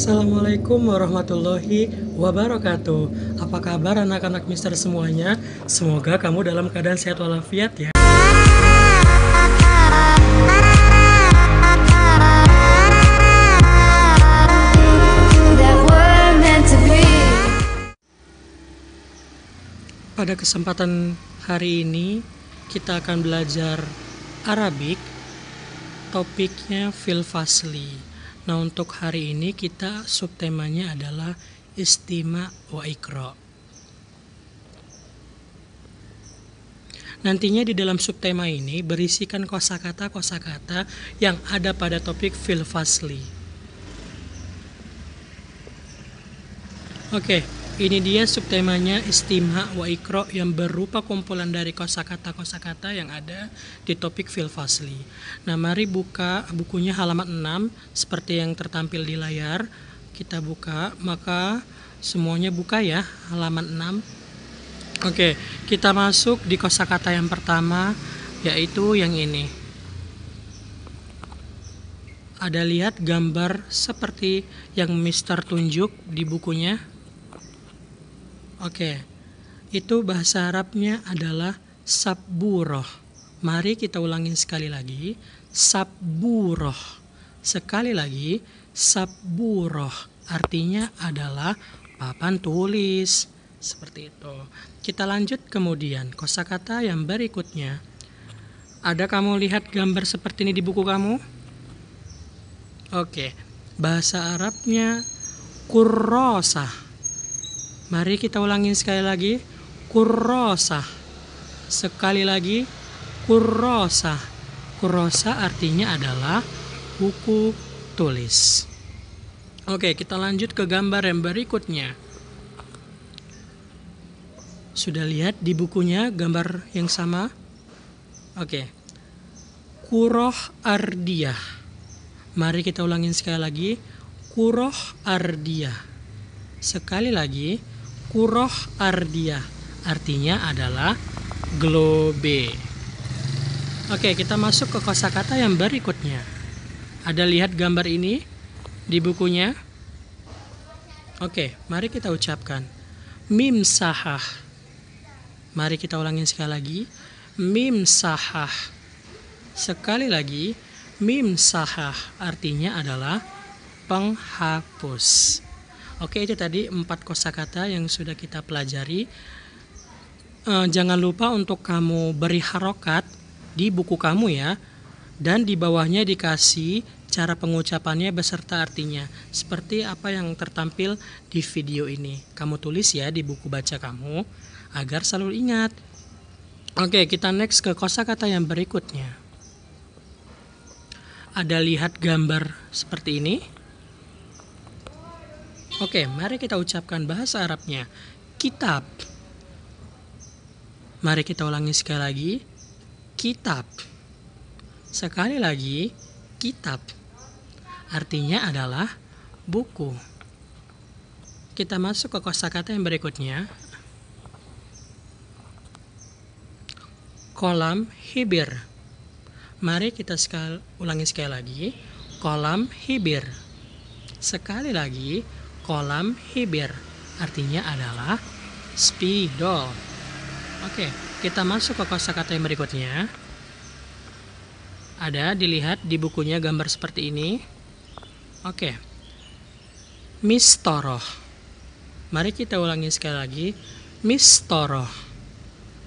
Assalamualaikum warahmatullahi wabarakatuh. Apa kabar anak-anak Mister semuanya? Semoga kamu dalam keadaan sehat walafiat ya. Pada kesempatan hari ini kita akan belajar Arabik. Topiknya Fil Fasli. Nah untuk hari ini kita subtemanya adalah istima wa ikro. Nantinya di dalam subtema ini berisikan kosakata-kosakata yang ada pada topik fil fasli. Oke, okay. Ini dia subtemanya istimha wa ikro yang berupa kumpulan dari kosakata-kosakata yang ada di topik fil Nah, mari buka bukunya halaman 6 seperti yang tertampil di layar. Kita buka, maka semuanya buka ya halaman 6. Oke, kita masuk di kosakata yang pertama yaitu yang ini. Ada lihat gambar seperti yang Mister tunjuk di bukunya? Oke. Itu bahasa Arabnya adalah sabburoh. Mari kita ulangin sekali lagi. Sabburoh. Sekali lagi, sabburoh. Artinya adalah papan tulis. Seperti itu. Kita lanjut kemudian kosakata yang berikutnya. Ada kamu lihat gambar seperti ini di buku kamu? Oke, bahasa Arabnya kurrosah. Mari kita ulangin sekali lagi. kurosa. Sekali lagi. kurosa. Kurosa artinya adalah buku tulis. Oke, kita lanjut ke gambar yang berikutnya. Sudah lihat di bukunya gambar yang sama? Oke. Kuroh Ardiah. Mari kita ulangin sekali lagi. Kuroh Ardiah. Sekali lagi, Kuroh Ardia artinya adalah globe. Oke, kita masuk ke kosakata yang berikutnya. Ada lihat gambar ini di bukunya? Oke, mari kita ucapkan. Mim sahah. Mari kita ulangin sekali lagi. Mim sahah. Sekali lagi, mim sahah artinya adalah penghapus. Oke, itu tadi empat kosakata yang sudah kita pelajari. E, jangan lupa untuk kamu beri harokat di buku kamu ya, dan di bawahnya dikasih cara pengucapannya beserta artinya, seperti apa yang tertampil di video ini. Kamu tulis ya di buku baca kamu agar selalu ingat. Oke, kita next ke kosakata yang berikutnya. Ada lihat gambar seperti ini. Oke, mari kita ucapkan bahasa Arabnya. Kitab. Mari kita ulangi sekali lagi. Kitab. Sekali lagi, kitab. Artinya adalah buku. Kita masuk ke kosakata yang berikutnya. Kolam hibir. Mari kita sekali ulangi sekali lagi. Kolam hibir. Sekali lagi, kolam Heber. Artinya adalah spidol. Oke, kita masuk ke kosakata yang berikutnya. Ada dilihat di bukunya gambar seperti ini. Oke. Mistoroh. Mari kita ulangi sekali lagi. Mistoroh.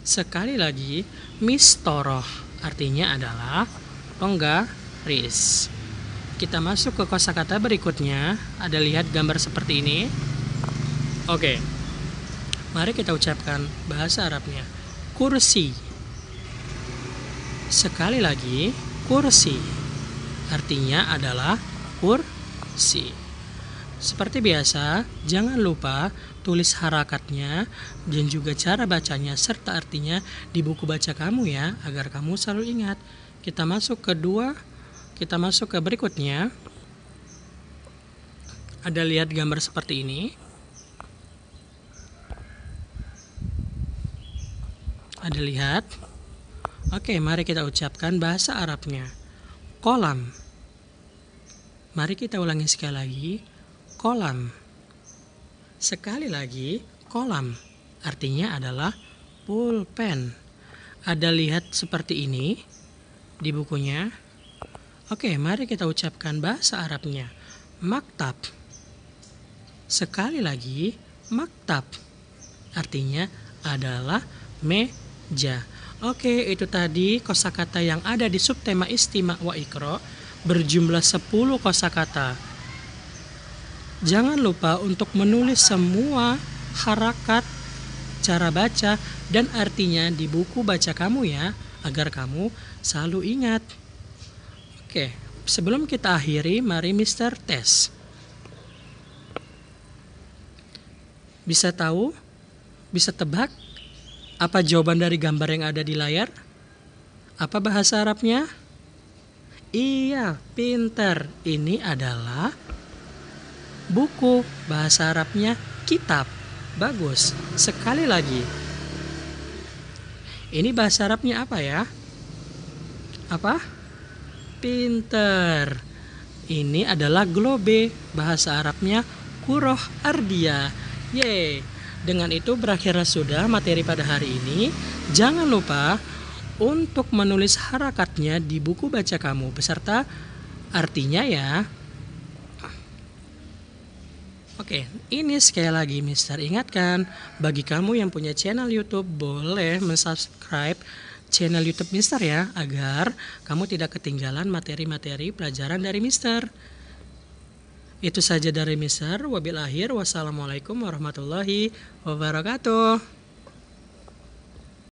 Sekali lagi, mistoroh artinya adalah penggaris kita masuk ke kosakata berikutnya, ada lihat gambar seperti ini. Oke. Mari kita ucapkan bahasa Arabnya. Kursi. Sekali lagi, kursi. Artinya adalah kursi. Seperti biasa, jangan lupa tulis harakatnya dan juga cara bacanya serta artinya di buku baca kamu ya, agar kamu selalu ingat. Kita masuk ke dua kita masuk ke berikutnya ada lihat gambar seperti ini ada lihat oke mari kita ucapkan bahasa Arabnya kolam mari kita ulangi sekali lagi kolam sekali lagi kolam artinya adalah pulpen ada lihat seperti ini di bukunya Oke, mari kita ucapkan bahasa Arabnya. Maktab. Sekali lagi, maktab. Artinya adalah meja. Oke, itu tadi kosakata yang ada di subtema istimewa wa ikro berjumlah 10 kosakata. Jangan lupa untuk menulis semua harakat cara baca dan artinya di buku baca kamu ya agar kamu selalu ingat. Oke, sebelum kita akhiri, mari Mr. Tes. Bisa tahu? Bisa tebak? Apa jawaban dari gambar yang ada di layar? Apa bahasa Arabnya? Iya, pinter. Ini adalah buku. Bahasa Arabnya kitab. Bagus. Sekali lagi. Ini bahasa Arabnya apa ya? Apa? pinter. Ini adalah globe, bahasa Arabnya kuroh ardia. Yeay. Dengan itu berakhirlah sudah materi pada hari ini. Jangan lupa untuk menulis harakatnya di buku baca kamu beserta artinya ya. Oke, ini sekali lagi Mister ingatkan bagi kamu yang punya channel YouTube boleh mensubscribe channel YouTube Mister ya, agar kamu tidak ketinggalan materi-materi pelajaran dari Mister. Itu saja dari Mister. Wabil wassalamualaikum warahmatullahi wabarakatuh.